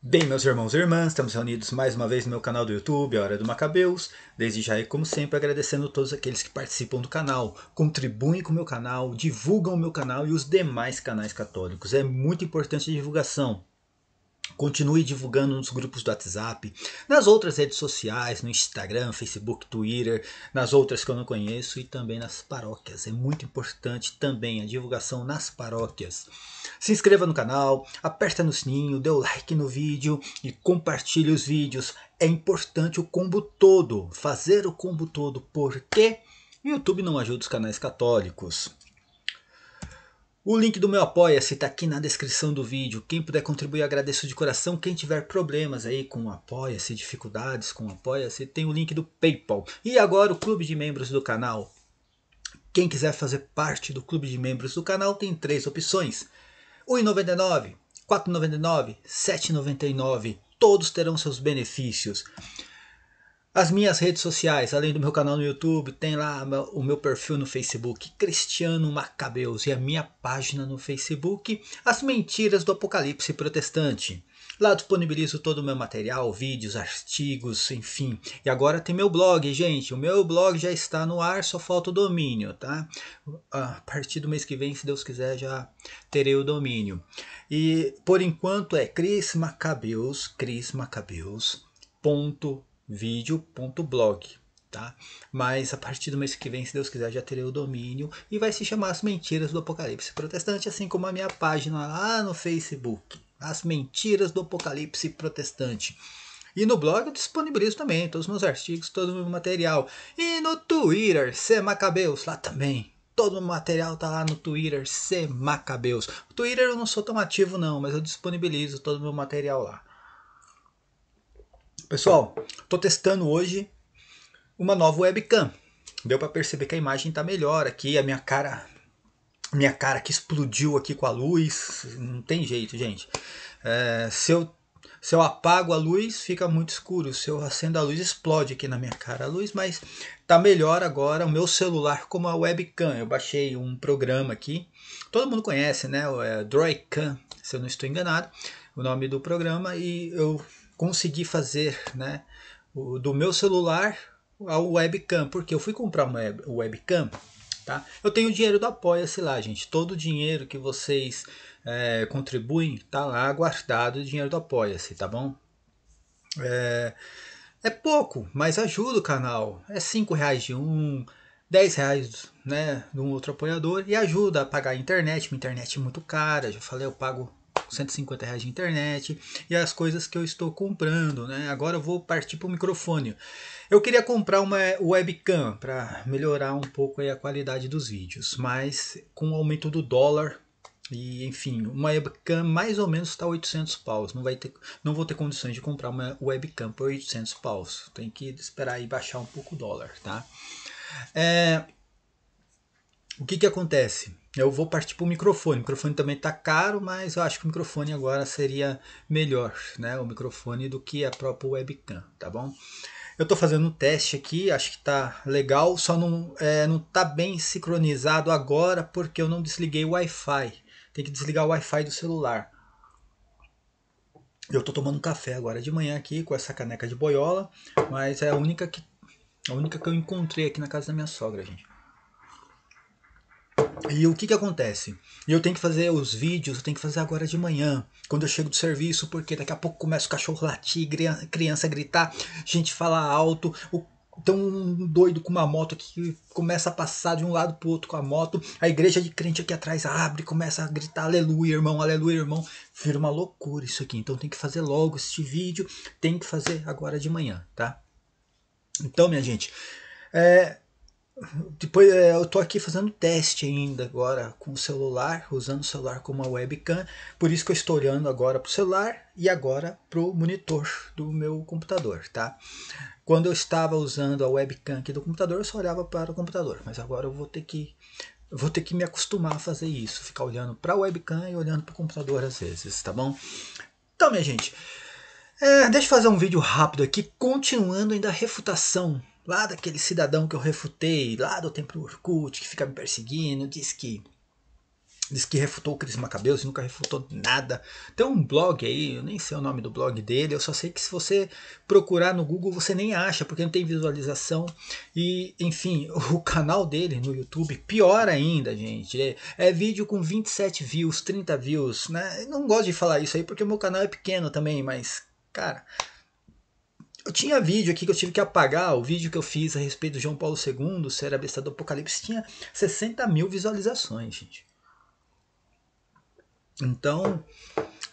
Bem, meus irmãos e irmãs, estamos reunidos mais uma vez no meu canal do YouTube, a Hora do Macabeus. Desde já e como sempre, agradecendo a todos aqueles que participam do canal, contribuem com o meu canal, divulgam o meu canal e os demais canais católicos. É muito importante a divulgação. Continue divulgando nos grupos do WhatsApp, nas outras redes sociais, no Instagram, Facebook, Twitter, nas outras que eu não conheço e também nas paróquias. É muito importante também a divulgação nas paróquias. Se inscreva no canal, aperta no sininho, dê o like no vídeo e compartilhe os vídeos. É importante o combo todo, fazer o combo todo, porque o YouTube não ajuda os canais católicos. O link do meu Apoia-se está aqui na descrição do vídeo. Quem puder contribuir, agradeço de coração. Quem tiver problemas aí com Apoia-se, dificuldades com Apoia-se, tem o link do PayPal. E agora o clube de membros do canal. Quem quiser fazer parte do clube de membros do canal tem três opções: R$ 1,99, R$ 4,99, R$ 7,99. Todos terão seus benefícios. As minhas redes sociais, além do meu canal no YouTube, tem lá o meu perfil no Facebook, Cristiano Macabeus, e a minha página no Facebook, As Mentiras do Apocalipse Protestante. Lá disponibilizo todo o meu material, vídeos, artigos, enfim. E agora tem meu blog, gente. O meu blog já está no ar, só falta o domínio, tá? A partir do mês que vem, se Deus quiser, já terei o domínio. E por enquanto é Cris Macabeus, Cris Macabeus. Ponto vídeo.blog. Tá? Mas a partir do mês que vem, se Deus quiser, já terei o domínio e vai se chamar As Mentiras do Apocalipse Protestante, assim como a minha página lá no Facebook, As Mentiras do Apocalipse Protestante. E no blog eu disponibilizo também todos os meus artigos, todo o meu material. E no Twitter, semacabeus lá também. Todo o meu material tá lá no Twitter, semacabeus O Twitter eu não sou tão ativo não, mas eu disponibilizo todo o meu material lá. Pessoal, estou testando hoje uma nova webcam. Deu para perceber que a imagem está melhor aqui, a minha cara minha cara que explodiu aqui com a luz, não tem jeito, gente. É, se, eu, se eu apago a luz, fica muito escuro. Se eu acendo a luz, explode aqui na minha cara a luz, mas tá melhor agora o meu celular como a webcam. Eu baixei um programa aqui, todo mundo conhece, né? O é, Droidcam, se eu não estou enganado, o nome do programa, e eu consegui fazer né, o, do meu celular ao webcam, porque eu fui comprar uma webcam. Tá? Eu tenho dinheiro do Apoia-se lá, gente. Todo o dinheiro que vocês é, contribuem tá lá guardado o dinheiro do Apoia-se, tá bom? É, é pouco, mas ajuda o canal. É 5 reais de um, 10 reais né, de um outro apoiador e ajuda a pagar a internet. Minha internet é muito cara, já falei, eu pago 150 reais de internet e as coisas que eu estou comprando, né? Agora eu vou partir para o microfone. Eu queria comprar uma webcam para melhorar um pouco a qualidade dos vídeos, mas com o aumento do dólar e enfim, uma webcam mais ou menos está 800 paus. Não vai ter, não vou ter condições de comprar uma webcam por 800 paus. Tem que esperar aí baixar um pouco o dólar, tá? É, o que, que acontece? Eu vou partir para o microfone. O microfone também está caro, mas eu acho que o microfone agora seria melhor, né? O microfone do que a própria webcam, tá bom? Eu estou fazendo um teste aqui, acho que está legal, só não é, não está bem sincronizado agora porque eu não desliguei o Wi-Fi. Tem que desligar o Wi-Fi do celular. Eu estou tomando café agora de manhã aqui com essa caneca de boiola, mas é a única que a única que eu encontrei aqui na casa da minha sogra, gente. E o que, que acontece? Eu tenho que fazer os vídeos, eu tenho que fazer agora de manhã, quando eu chego do serviço, porque daqui a pouco começa o cachorro latir, criança gritar, gente falar alto, o um doido com uma moto que começa a passar de um lado pro outro com a moto, a igreja de crente aqui atrás abre, começa a gritar aleluia, irmão, aleluia, irmão. Vira uma loucura isso aqui. Então tem que fazer logo este vídeo, tem que fazer agora de manhã, tá? Então, minha gente, é, depois é, eu tô aqui fazendo teste ainda agora com o celular, usando o celular como uma webcam, por isso que eu estou olhando agora pro celular e agora pro monitor do meu computador, tá? Quando eu estava usando a webcam aqui do computador, eu só olhava para o computador, mas agora eu vou ter que vou ter que me acostumar a fazer isso, ficar olhando para a webcam e olhando para o computador às vezes, tá bom? Então, minha gente, é, deixa eu fazer um vídeo rápido aqui, continuando ainda a refutação lá daquele cidadão que eu refutei, lá do templo Urkut, que fica me perseguindo, diz que diz que refutou o Cris Macabeus e nunca refutou nada. Tem um blog aí, eu nem sei o nome do blog dele, eu só sei que se você procurar no Google você nem acha, porque não tem visualização. E, enfim, o canal dele no YouTube, pior ainda, gente. É, é vídeo com 27 views, 30 views, né? Eu não gosto de falar isso aí porque o meu canal é pequeno também, mas, cara eu tinha vídeo aqui que eu tive que apagar, o vídeo que eu fiz a respeito do João Paulo II, ser a besta do Apocalipse, tinha 60 mil visualizações, gente. Então,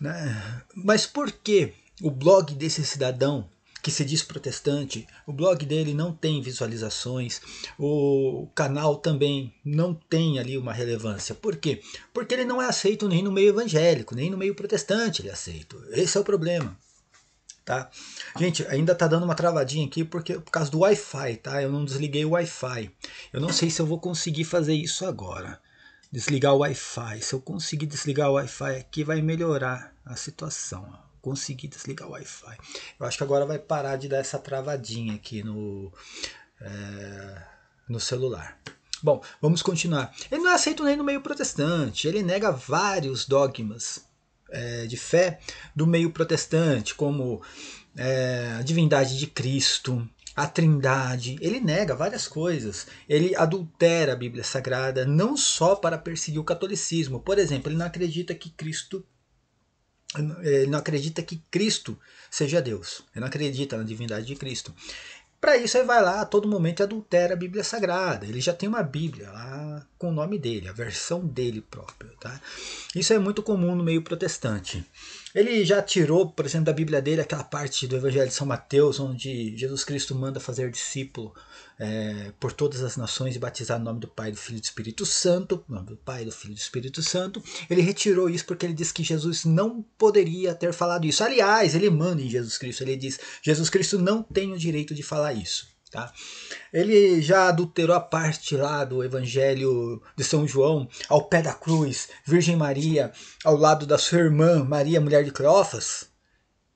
né? mas por que o blog desse cidadão que se diz protestante, o blog dele não tem visualizações, o canal também não tem ali uma relevância. Por quê? Porque ele não é aceito nem no meio evangélico, nem no meio protestante ele é aceito. Esse é o problema tá? Gente, ainda tá dando uma travadinha aqui porque por causa do Wi-Fi, tá? Eu não desliguei o Wi-Fi. Eu não sei se eu vou conseguir fazer isso agora. Desligar o Wi-Fi. Se eu conseguir desligar o Wi-Fi aqui, vai melhorar a situação. Consegui desligar o Wi-Fi. Eu acho que agora vai parar de dar essa travadinha aqui no, é, no celular. Bom, vamos continuar. Ele não é aceito nem no meio protestante. Ele nega vários dogmas é, de fé do meio protestante, como é, a divindade de Cristo, a Trindade. Ele nega várias coisas. Ele adultera a Bíblia Sagrada, não só para perseguir o catolicismo. Por exemplo, ele não acredita que Cristo ele não acredita que Cristo seja Deus. Ele não acredita na divindade de Cristo. Para isso, ele vai lá a todo momento e adultera a Bíblia Sagrada. Ele já tem uma Bíblia lá com o nome dele, a versão dele próprio. Tá? Isso é muito comum no meio protestante. Ele já tirou, por exemplo, da Bíblia dele aquela parte do Evangelho de São Mateus, onde Jesus Cristo manda fazer discípulo é, por todas as nações e batizar no nome do Pai, do Filho e do Espírito Santo. nome do Pai, do Filho e do Espírito Santo. Ele retirou isso porque ele disse que Jesus não poderia ter falado isso. Aliás, ele manda em Jesus Cristo. Ele diz: Jesus Cristo não tem o direito de falar isso. Tá? Ele já adulterou a parte lá do Evangelho de São João, ao pé da cruz, Virgem Maria, ao lado da sua irmã Maria, mulher de Cleófas.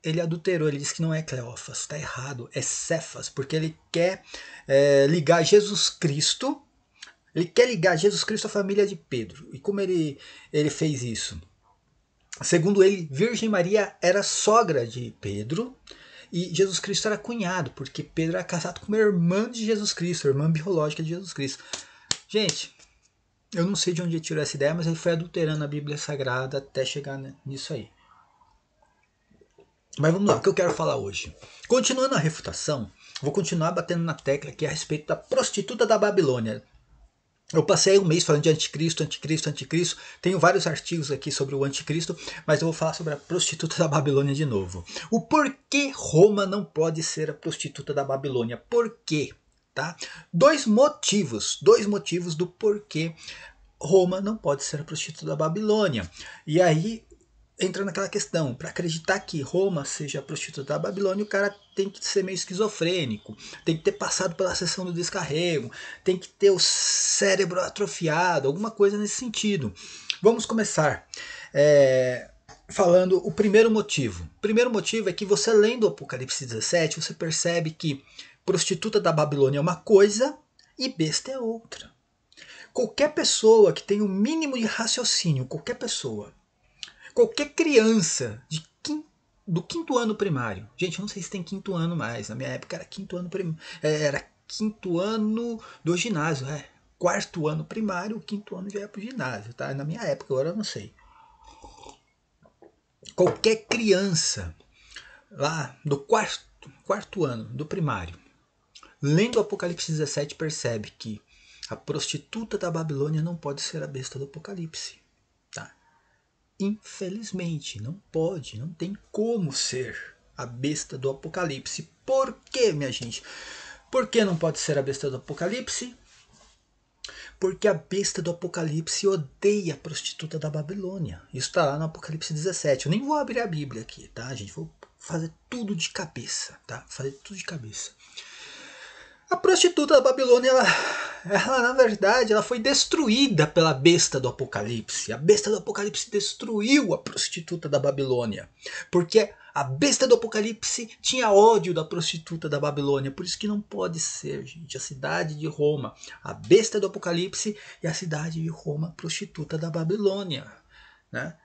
Ele adulterou, ele disse que não é Cleófas, está errado, é Cefas, porque ele quer é, ligar Jesus Cristo, ele quer ligar Jesus Cristo à família de Pedro. E como ele, ele fez isso? Segundo ele, Virgem Maria era sogra de Pedro, e Jesus Cristo era cunhado, porque Pedro era casado com uma irmã de Jesus Cristo, irmã biológica de Jesus Cristo. Gente, eu não sei de onde ele tirou essa ideia, mas ele foi adulterando a Bíblia Sagrada até chegar nisso aí. Mas vamos lá, o que eu quero falar hoje? Continuando a refutação, vou continuar batendo na tecla aqui a respeito da prostituta da Babilônia, eu passei um mês falando de anticristo, anticristo, anticristo. Tenho vários artigos aqui sobre o anticristo, mas eu vou falar sobre a prostituta da Babilônia de novo. O porquê Roma não pode ser a prostituta da Babilônia? Por quê? Tá? Dois motivos, dois motivos do porquê Roma não pode ser a prostituta da Babilônia. E aí entra naquela questão, para acreditar que Roma seja a prostituta da Babilônia, o cara tem que ser meio esquizofrênico, tem que ter passado pela sessão do descarrego, tem que ter o cérebro atrofiado, alguma coisa nesse sentido. Vamos começar é, falando o primeiro motivo. O primeiro motivo é que você lendo o Apocalipse 17, você percebe que prostituta da Babilônia é uma coisa e besta é outra. Qualquer pessoa que tem o um mínimo de raciocínio, qualquer pessoa, qualquer criança de do quinto ano primário. Gente, eu não sei se tem quinto ano mais. Na minha época era quinto ano primário. É, era quinto ano do ginásio, é. Quarto ano primário, o quinto ano já é pro ginásio, tá? Na minha época, agora eu não sei. Qualquer criança lá do quarto, quarto ano do primário, lendo o Apocalipse 17, percebe que a prostituta da Babilônia não pode ser a besta do Apocalipse. Infelizmente, não pode, não tem como ser a besta do apocalipse. Por quê, minha gente? Por que não pode ser a besta do apocalipse? Porque a besta do apocalipse odeia a prostituta da Babilônia. Isso está lá no Apocalipse 17. Eu nem vou abrir a Bíblia aqui, tá, gente? Vou fazer tudo de cabeça, tá? Fazer tudo de cabeça. A prostituta da Babilônia, ela, ela, na verdade, ela foi destruída pela besta do Apocalipse. A besta do Apocalipse destruiu a prostituta da Babilônia, porque a besta do Apocalipse tinha ódio da prostituta da Babilônia, por isso que não pode ser, gente, a cidade de Roma, a besta do Apocalipse e a cidade de Roma, prostituta da Babilônia, né?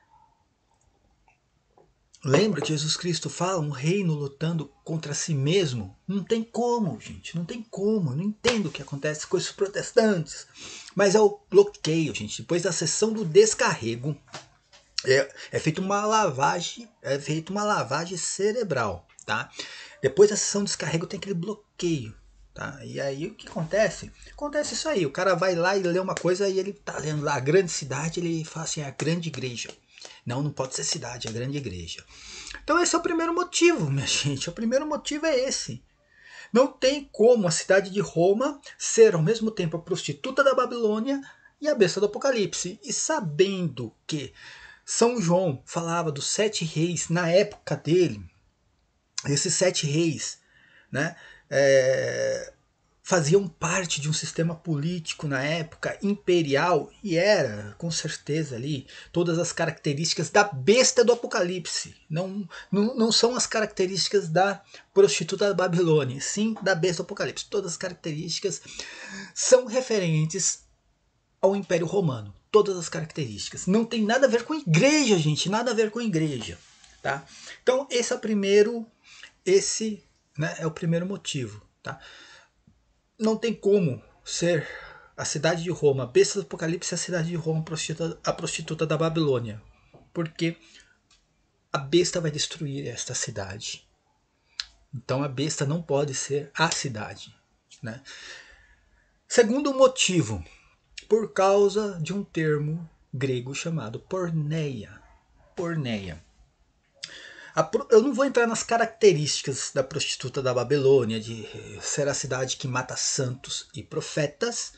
Lembra que Jesus Cristo fala um reino lutando contra si mesmo? Não tem como, gente, não tem como. Eu não entendo o que acontece com esses protestantes. Mas é o bloqueio, gente. Depois da sessão do descarrego, é, é feita uma lavagem, é feita uma lavagem cerebral, tá? Depois da sessão do descarrego tem aquele bloqueio. Tá? E aí o que acontece? Acontece isso aí, o cara vai lá e lê uma coisa e ele tá lendo lá a grande cidade, ele fala assim, é a grande igreja. Não, não pode ser cidade, é grande igreja. Então esse é o primeiro motivo, minha gente. O primeiro motivo é esse. Não tem como a cidade de Roma ser ao mesmo tempo a prostituta da Babilônia e a besta do Apocalipse. E sabendo que São João falava dos sete reis na época dele, esses sete reis, né? É, faziam parte de um sistema político na época imperial e era, com certeza, ali todas as características da besta do apocalipse. Não, não, não são as características da prostituta da Babilônia, sim da besta do apocalipse. Todas as características são referentes ao Império Romano. Todas as características. Não tem nada a ver com igreja, gente. Nada a ver com igreja. Tá? Então, esse é o primeiro. Esse né, é o primeiro motivo. Tá? não tem como ser a cidade de Roma, besta do Apocalipse é a cidade de Roma, prostituta, a prostituta da Babilônia. Porque a besta vai destruir esta cidade. Então a besta não pode ser a cidade. Né? Segundo motivo, por causa de um termo grego chamado porneia. Porneia. Eu não vou entrar nas características da prostituta da Babilônia, de ser a cidade que mata santos e profetas.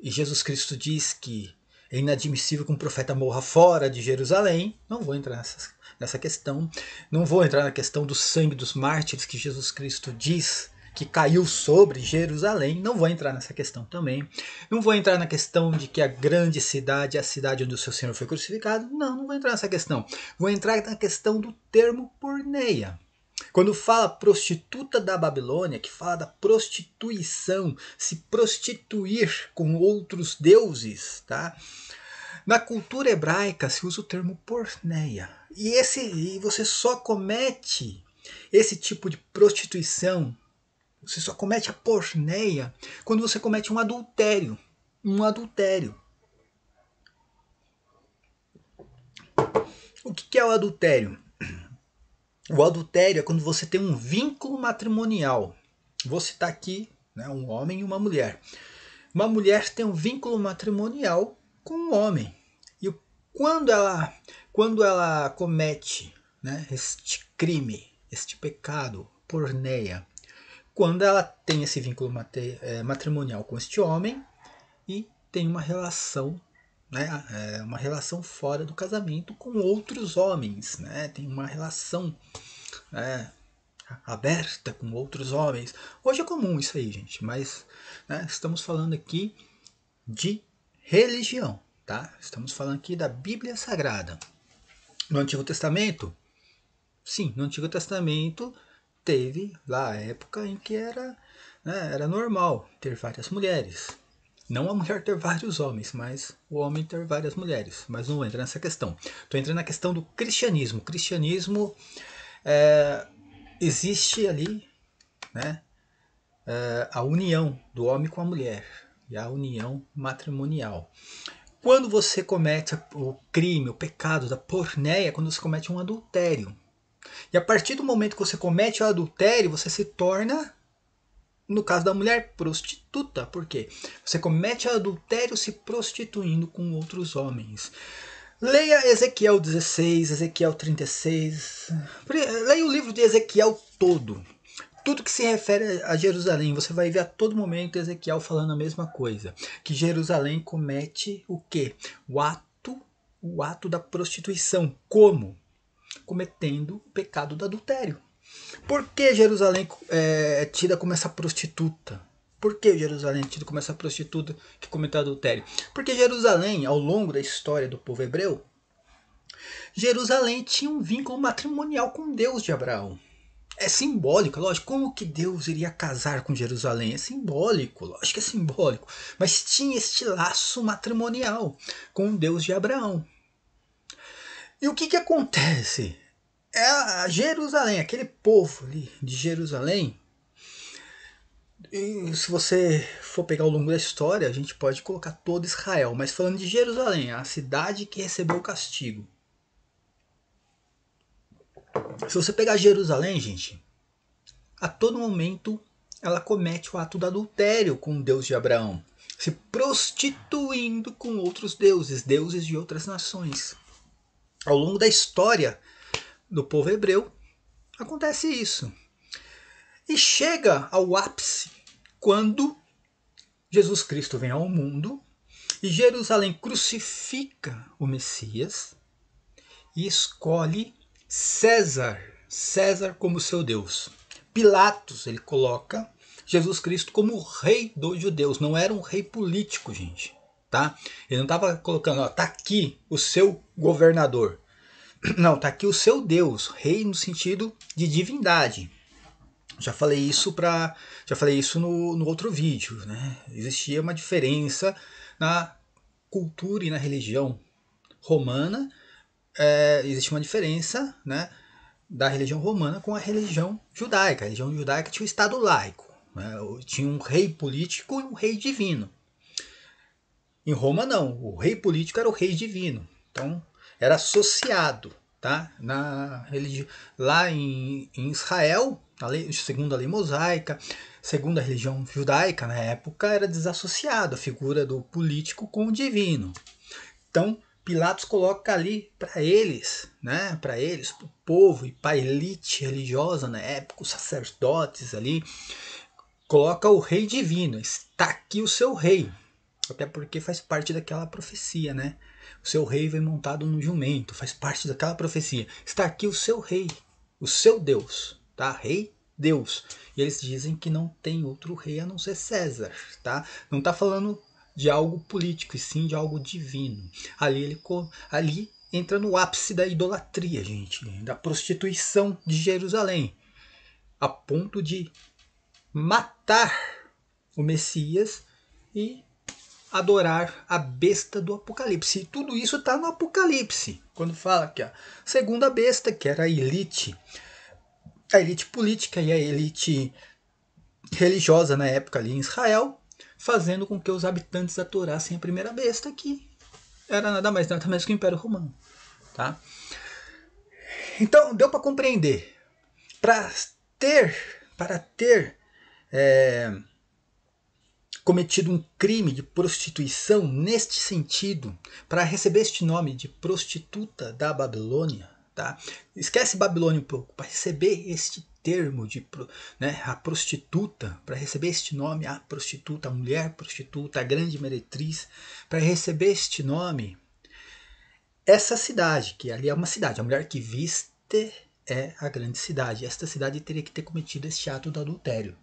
E Jesus Cristo diz que é inadmissível que um profeta morra fora de Jerusalém. Não vou entrar nessas, nessa questão. Não vou entrar na questão do sangue dos mártires que Jesus Cristo diz que caiu sobre Jerusalém. Não vou entrar nessa questão também. Não vou entrar na questão de que a grande cidade é a cidade onde o seu Senhor foi crucificado. Não, não vou entrar nessa questão. Vou entrar na questão do termo porneia. Quando fala prostituta da Babilônia, que fala da prostituição, se prostituir com outros deuses, tá? Na cultura hebraica se usa o termo porneia. E esse e você só comete esse tipo de prostituição você só comete a porneia quando você comete um adultério. Um adultério. O que é o adultério? O adultério é quando você tem um vínculo matrimonial. Vou citar tá aqui né, um homem e uma mulher. Uma mulher tem um vínculo matrimonial com um homem. E quando ela, quando ela comete né, este crime, este pecado, porneia, quando ela tem esse vínculo é, matrimonial com este homem e tem uma relação, né, é, uma relação fora do casamento com outros homens, né, tem uma relação né, aberta com outros homens. Hoje é comum isso aí, gente, mas né, estamos falando aqui de religião, tá? Estamos falando aqui da Bíblia Sagrada. No Antigo Testamento, sim, no Antigo Testamento teve lá a época em que era, né, era normal ter várias mulheres. Não a mulher ter vários homens, mas o homem ter várias mulheres. Mas não entra nessa questão. Estou entrando na questão do cristianismo. O cristianismo é, existe ali né, é, a união do homem com a mulher e a união matrimonial. Quando você comete o crime, o pecado da porneia, quando você comete um adultério, e a partir do momento que você comete o adultério, você se torna, no caso da mulher, prostituta. Por quê? Você comete o adultério se prostituindo com outros homens. Leia Ezequiel 16, Ezequiel 36. Leia o livro de Ezequiel todo. Tudo que se refere a Jerusalém, você vai ver a todo momento Ezequiel falando a mesma coisa. Que Jerusalém comete o quê? O ato, o ato da prostituição. Como? cometendo o pecado do adultério. Por que Jerusalém é, é tida como essa prostituta? Por que Jerusalém é tida como essa prostituta que cometeu adultério? Porque Jerusalém, ao longo da história do povo hebreu, Jerusalém tinha um vínculo matrimonial com Deus de Abraão. É simbólico, lógico. Como que Deus iria casar com Jerusalém? É simbólico, lógico que é simbólico. Mas tinha este laço matrimonial com o Deus de Abraão. E o que, que acontece? É a Jerusalém, aquele povo ali de Jerusalém. E se você for pegar ao longo da história, a gente pode colocar todo Israel, mas falando de Jerusalém, a cidade que recebeu o castigo. Se você pegar Jerusalém, gente, a todo momento ela comete o ato do adultério com o Deus de Abraão, se prostituindo com outros deuses, deuses de outras nações. Ao longo da história do povo hebreu, acontece isso. E chega ao ápice quando Jesus Cristo vem ao mundo e Jerusalém crucifica o Messias e escolhe César, César como seu Deus. Pilatos, ele coloca Jesus Cristo como rei dos judeus, não era um rei político, gente tá? Ele não estava colocando, ó, tá aqui o seu governador. Não, tá aqui o seu Deus, rei no sentido de divindade. Já falei isso para, já falei isso no, no outro vídeo, né? Existia uma diferença na cultura e na religião romana. É, existe uma diferença, né? da religião romana com a religião judaica. A religião judaica tinha o Estado laico, né? tinha um rei político e um rei divino. Em Roma, não. O rei político era o rei divino. Então, era associado. Tá? Na religi... Lá em, em Israel, a lei, segundo a lei mosaica, segundo a religião judaica, na época, era desassociado a figura do político com o divino. Então, Pilatos coloca ali para eles, né, para eles, para o povo e para a elite religiosa na época, os sacerdotes ali, coloca o rei divino, está aqui o seu rei, até porque faz parte daquela profecia, né? O seu rei vem montado no jumento, faz parte daquela profecia. Está aqui o seu rei, o seu Deus, tá? Rei Deus. E eles dizem que não tem outro rei a não ser César, tá? Não está falando de algo político, e sim de algo divino. Ali ele ali entra no ápice da idolatria, gente, da prostituição de Jerusalém, a ponto de matar o Messias e adorar a besta do Apocalipse. E tudo isso está no Apocalipse. Quando fala que a segunda besta, que era a elite, a elite política e a elite religiosa na época ali em Israel, fazendo com que os habitantes adorassem a primeira besta, que era nada mais nada menos que o Império Romano. Tá? Então, deu para compreender. Para ter, para ter é, cometido um crime de prostituição neste sentido, para receber este nome de prostituta da Babilônia, tá? Esquece Babilônia um pouco, para receber este termo de né, a prostituta, para receber este nome, a prostituta, a mulher prostituta, a grande meretriz, para receber este nome, essa cidade, que ali é uma cidade, a mulher que viste é a grande cidade. Esta cidade teria que ter cometido este ato do adultério.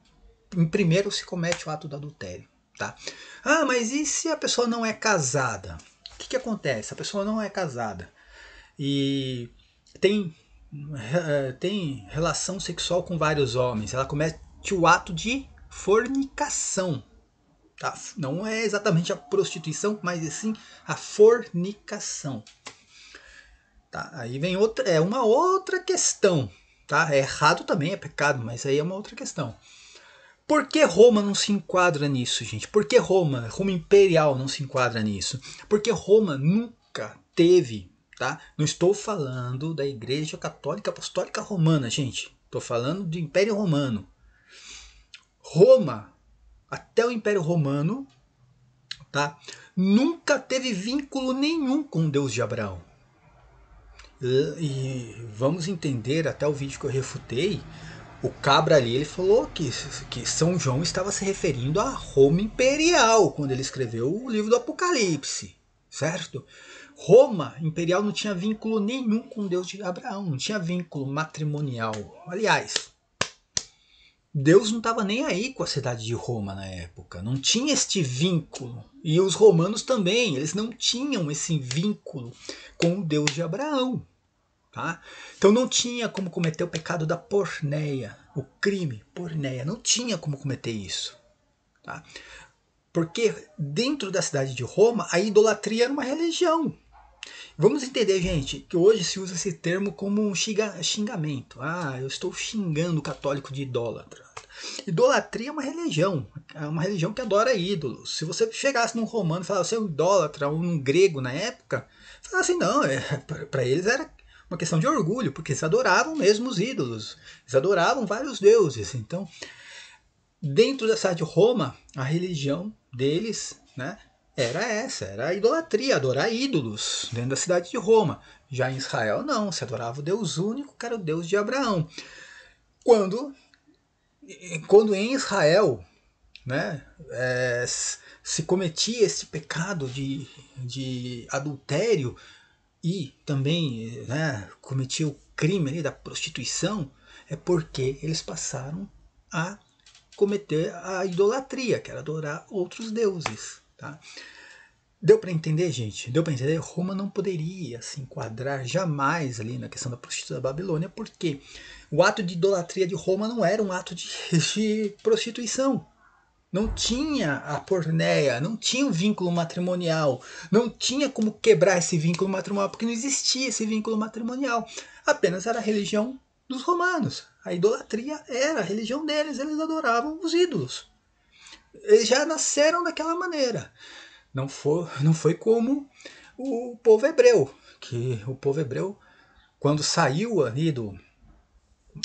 Em primeiro se comete o ato do adultério. Tá? Ah, mas e se a pessoa não é casada? O que, que acontece? A pessoa não é casada e tem, eh, tem relação sexual com vários homens. Ela comete o ato de fornicação. Tá? Não é exatamente a prostituição, mas sim a fornicação. Tá? Aí vem outra, é uma outra questão. Tá? É errado também, é pecado, mas aí é uma outra questão. Por que Roma não se enquadra nisso, gente? Por que Roma, Roma imperial, não se enquadra nisso? Porque Roma nunca teve, tá? Não estou falando da Igreja Católica Apostólica Romana, gente. Estou falando do Império Romano. Roma, até o Império Romano, tá? Nunca teve vínculo nenhum com Deus de Abraão. E vamos entender até o vídeo que eu refutei o Cabra ali ele falou que, que São João estava se referindo a Roma imperial quando ele escreveu o livro do Apocalipse, certo? Roma imperial não tinha vínculo nenhum com Deus de Abraão, não tinha vínculo matrimonial. Aliás, Deus não estava nem aí com a cidade de Roma na época, não tinha este vínculo. E os romanos também, eles não tinham esse vínculo com o Deus de Abraão. Tá? Então não tinha como cometer o pecado da porneia, o crime, porneia. Não tinha como cometer isso. Tá? Porque dentro da cidade de Roma, a idolatria era uma religião. Vamos entender, gente, que hoje se usa esse termo como um xingamento. Ah, eu estou xingando o católico de idólatra. Idolatria é uma religião, é uma religião que adora ídolos. Se você chegasse num romano e falasse, você é um idólatra, ou um grego na época, falasse, assim, não, é, para eles era uma questão de orgulho, porque eles adoravam mesmo os ídolos, eles adoravam vários deuses. Então, dentro da cidade de Roma, a religião deles né, era essa, era a idolatria, adorar ídolos dentro da cidade de Roma. Já em Israel, não, se adorava o Deus único, que era o Deus de Abraão. Quando, quando em Israel né, é, se cometia esse pecado de, de adultério, e também né, cometia o crime ali da prostituição, é porque eles passaram a cometer a idolatria, que era adorar outros deuses. Tá? Deu para entender, gente? Deu para entender? Roma não poderia se enquadrar jamais ali na questão da prostituição da Babilônia, porque o ato de idolatria de Roma não era um ato de, de prostituição não tinha a porneia, não tinha um vínculo matrimonial, não tinha como quebrar esse vínculo matrimonial, porque não existia esse vínculo matrimonial. Apenas era a religião dos romanos. A idolatria era a religião deles, eles adoravam os ídolos. Eles já nasceram daquela maneira. Não foi, não foi como o povo hebreu, que o povo hebreu, quando saiu ali, do,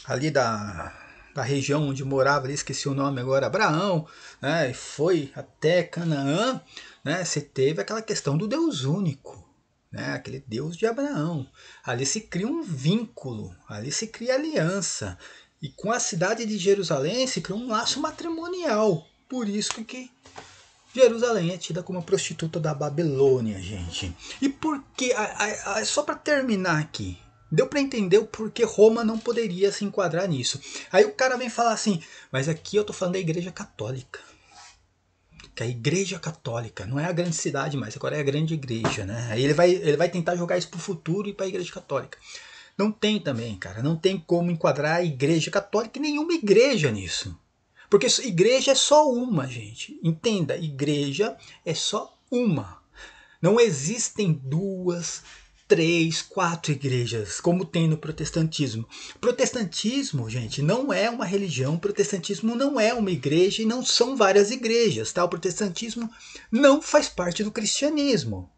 ali da, da região onde morava, esqueci o nome agora, Abraão, né, e foi até Canaã, né, você teve aquela questão do Deus único, né, aquele Deus de Abraão. Ali se cria um vínculo, ali se cria aliança. E com a cidade de Jerusalém se cria um laço matrimonial. Por isso que Jerusalém é tida como a prostituta da Babilônia, gente. E por que. só para terminar aqui, Deu para entender o porquê Roma não poderia se enquadrar nisso. Aí o cara vem falar assim, mas aqui eu tô falando da igreja católica. Que a igreja católica não é a grande cidade mais, agora é a grande igreja, né? Aí ele vai, ele vai tentar jogar isso pro futuro e pra igreja católica. Não tem também, cara. Não tem como enquadrar a igreja católica e nenhuma igreja nisso. Porque igreja é só uma, gente. Entenda, igreja é só uma. Não existem duas, três, quatro igrejas, como tem no protestantismo. Protestantismo, gente, não é uma religião, protestantismo não é uma igreja e não são várias igrejas, tá? O protestantismo não faz parte do cristianismo.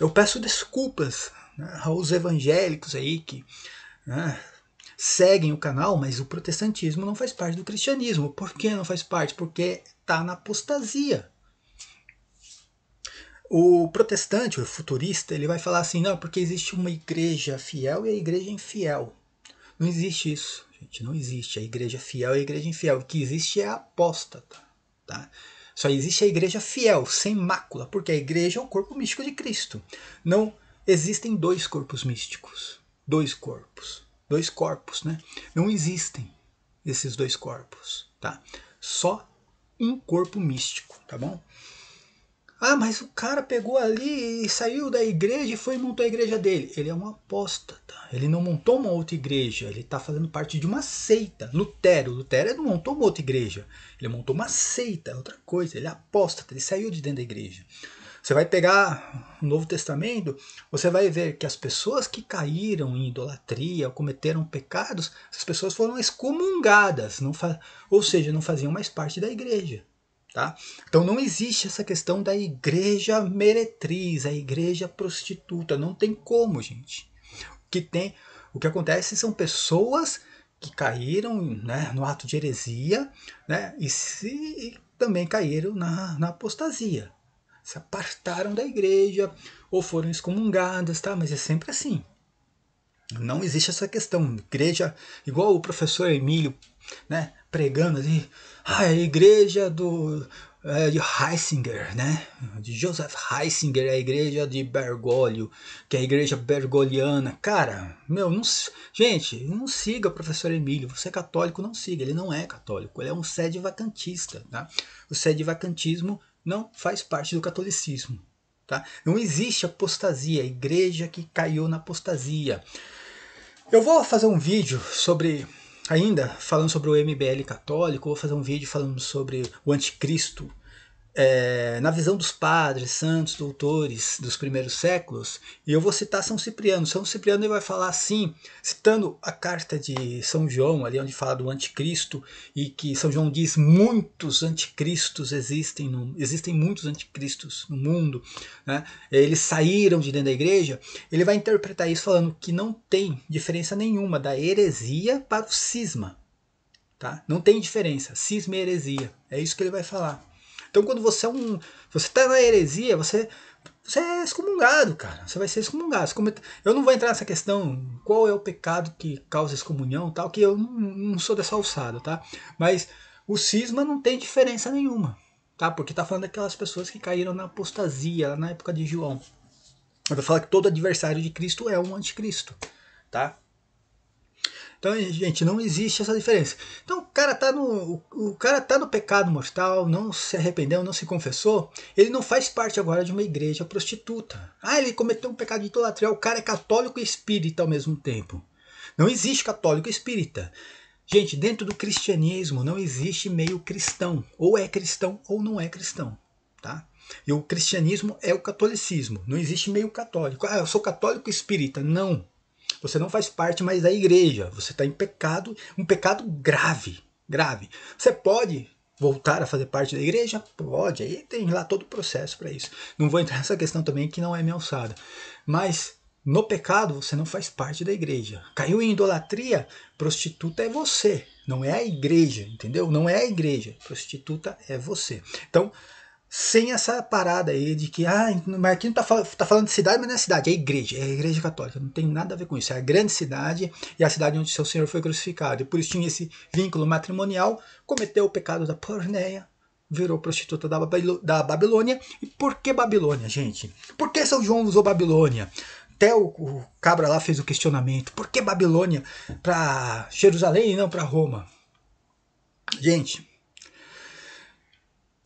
Eu peço desculpas né, aos evangélicos aí que né, seguem o canal, mas o protestantismo não faz parte do cristianismo. Por que não faz parte? Porque está na apostasia. O protestante, o futurista, ele vai falar assim, não, porque existe uma igreja fiel e a igreja infiel. Não existe isso, gente, não existe a igreja fiel e a igreja infiel. O que existe é a apóstata, tá? Só existe a igreja fiel, sem mácula, porque a igreja é o corpo místico de Cristo. Não existem dois corpos místicos, dois corpos, dois corpos, né? Não existem esses dois corpos, tá? Só um corpo místico, tá bom? Ah, mas o cara pegou ali e saiu da igreja e foi e montou a igreja dele. Ele é um apóstata. Tá? Ele não montou uma outra igreja. Ele está fazendo parte de uma seita. Lutero. Lutero não montou uma outra igreja. Ele montou uma seita. É outra coisa. Ele é apóstata. Tá? Ele saiu de dentro da igreja. Você vai pegar o Novo Testamento, você vai ver que as pessoas que caíram em idolatria, cometeram pecados, essas pessoas foram excomungadas, não ou seja, não faziam mais parte da igreja. Tá? Então não existe essa questão da igreja meretriz, a igreja prostituta, não tem como, gente. O que tem, o que acontece são pessoas que caíram né, no ato de heresia né, e, se, e também caíram na, na, apostasia. Se apartaram da igreja ou foram excomungadas, tá? mas é sempre assim. Não existe essa questão. Igreja, igual o professor Emílio né, pregando ali, ah, é a igreja do é, de Heisinger, né? De Joseph Heisinger, é a igreja de Bergoglio, que é a igreja bergoliana. Cara, meu, não, gente, não siga o professor Emílio. Você é católico, não siga. Ele não é católico, ele é um sede vacantista, tá? O sede vacantismo não faz parte do catolicismo, tá? Não existe apostasia, igreja que caiu na apostasia. Eu vou fazer um vídeo sobre Ainda falando sobre o MBL católico, vou fazer um vídeo falando sobre o anticristo é, na visão dos padres, santos, doutores dos primeiros séculos, e eu vou citar São Cipriano. São Cipriano ele vai falar assim, citando a carta de São João, ali onde fala do anticristo, e que São João diz muitos anticristos existem, no, existem muitos anticristos no mundo, né? eles saíram de dentro da igreja, ele vai interpretar isso falando que não tem diferença nenhuma da heresia para o cisma. Tá? Não tem diferença, cisma e heresia. É isso que ele vai falar. Então quando você é um. Você tá na heresia, você. Você é excomungado, cara. Você vai ser excomungado. Eu não vou entrar nessa questão qual é o pecado que causa excomunhão tal, que eu não, sou dessa alçada, tá? Mas o cisma não tem diferença nenhuma, tá? Porque tá falando daquelas pessoas que caíram na apostasia na época de João. Eu vou falar que todo adversário de Cristo é um anticristo, tá? Então, gente, não existe essa diferença. Então, o cara tá no, o, o cara tá no pecado mortal, não se arrependeu, não se confessou, ele não faz parte agora de uma igreja prostituta. Ah, ele cometeu um pecado de idolatria, o cara é católico e espírita ao mesmo tempo. Não existe católico espírita. Gente, dentro do cristianismo não existe meio cristão. Ou é cristão ou não é cristão. Tá? E o cristianismo é o catolicismo. Não existe meio católico. Ah, eu sou católico espírita. Não. Você não faz parte mais da igreja. Você está em pecado, um pecado grave, grave. Você pode voltar a fazer parte da igreja? Pode. Aí tem lá todo o processo para isso. Não vou entrar nessa questão também que não é minha alçada. Mas no pecado você não faz parte da igreja. Caiu em idolatria? Prostituta é você, não é a igreja, entendeu? Não é a igreja. Prostituta é você. Então sem essa parada aí de que, ah, o Marquinhos tá, tá falando de cidade, mas não é cidade, é igreja, é igreja católica, não tem nada a ver com isso, é a grande cidade e a cidade onde seu Senhor foi crucificado, e por isso tinha esse vínculo matrimonial, cometeu o pecado da porneia, virou prostituta da, da Babilônia, e por que Babilônia, gente? Por que São João usou Babilônia? Até o, o cabra lá fez o questionamento, por que Babilônia para Jerusalém e não para Roma? Gente,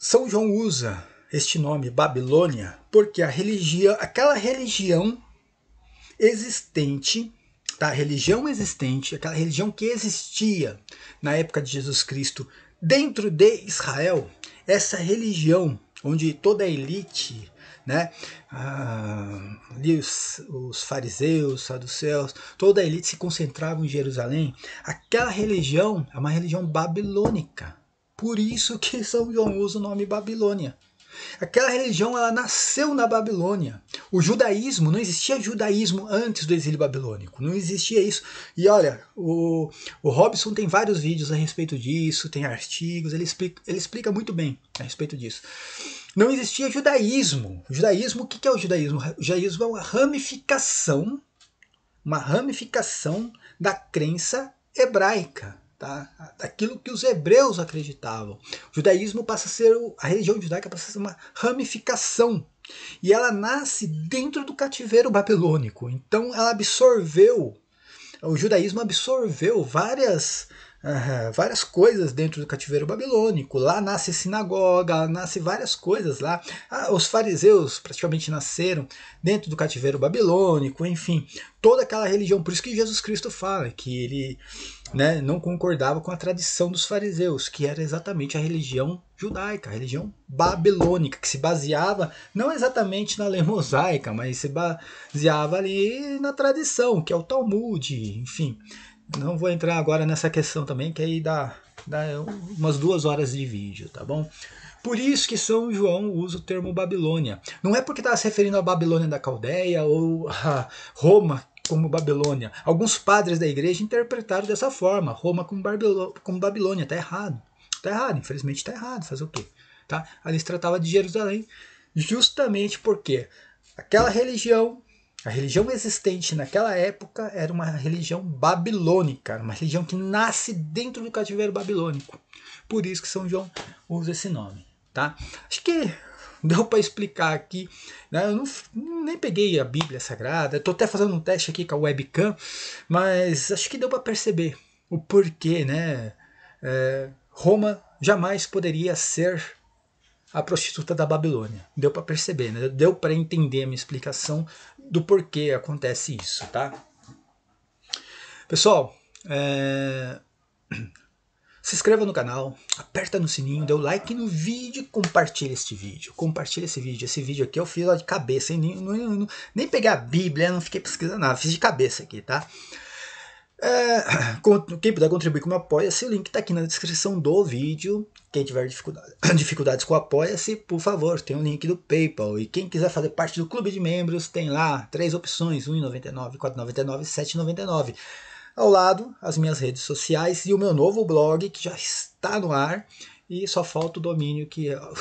são João usa este nome Babilônia porque a religião, aquela religião existente, tá? a religião existente, aquela religião que existia na época de Jesus Cristo dentro de Israel, essa religião onde toda a elite, né, ah, os, os fariseus, saduceus, toda a elite se concentrava em Jerusalém, aquela religião é uma religião babilônica por isso que São João usa o nome Babilônia. Aquela religião ela nasceu na Babilônia. O judaísmo, não existia judaísmo antes do exílio babilônico, não existia isso. E olha, o, o Robson tem vários vídeos a respeito disso, tem artigos, ele explica, ele explica muito bem a respeito disso. Não existia judaísmo. O judaísmo, o que é o judaísmo? O judaísmo é uma ramificação, uma ramificação da crença hebraica tá? daquilo que os hebreus acreditavam. O judaísmo passa a ser, a religião judaica passa a ser uma ramificação. E ela nasce dentro do cativeiro babilônico. Então ela absorveu, o judaísmo absorveu várias Uhum, várias coisas dentro do cativeiro babilônico. Lá nasce sinagoga, nasce várias coisas lá. Ah, os fariseus praticamente nasceram dentro do cativeiro babilônico, enfim, toda aquela religião. Por isso que Jesus Cristo fala que ele né, não concordava com a tradição dos fariseus, que era exatamente a religião judaica, a religião babilônica, que se baseava não exatamente na lei mosaica, mas se baseava ali na tradição, que é o Talmud, enfim. Não vou entrar agora nessa questão também, que aí dá, dá umas duas horas de vídeo, tá bom? Por isso que São João usa o termo Babilônia. Não é porque está se referindo à Babilônia da Caldeia ou a Roma, como Babilônia. Alguns padres da igreja interpretaram dessa forma, Roma como, como Babilônia, está errado. Está errado, infelizmente está errado, fazer o quê? Tá? Ali se tratava de Jerusalém, justamente porque aquela religião, a religião existente naquela época, era uma religião babilônica, uma religião que nasce dentro do cativeiro babilônico. Por isso que São João usa esse nome. Tá? Acho que deu para explicar aqui. Né? Eu não, nem peguei a Bíblia Sagrada, estou até fazendo um teste aqui com a webcam, mas acho que deu para perceber o porquê, né? É, Roma jamais poderia ser a prostituta da Babilônia. Deu para perceber, né? deu para entender a minha explicação do porquê acontece isso, tá? Pessoal, é... Se inscreva no canal, aperta no sininho, dê o like no vídeo e compartilha este vídeo. Compartilha esse vídeo. Esse vídeo aqui eu fiz de cabeça, hein? Nem, nem, nem, peguei a Bíblia, não fiquei pesquisando nada, fiz de cabeça aqui, tá? É, quem puder contribuir com o Apoia-se, o link está aqui na descrição do vídeo. Quem tiver dificuldade, dificuldades com o Apoia-se, por favor, tem o um link do PayPal. E quem quiser fazer parte do clube de membros, tem lá três opções: R$ 1,99, R$ 4,99 e R$ 7,99. Ao lado, as minhas redes sociais e o meu novo blog que já está no ar e só falta o domínio que uh,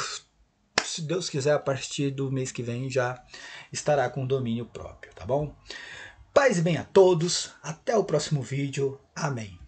se Deus quiser a partir do mês que vem já estará com domínio próprio, tá bom? Paz e bem a todos, até o próximo vídeo. Amém.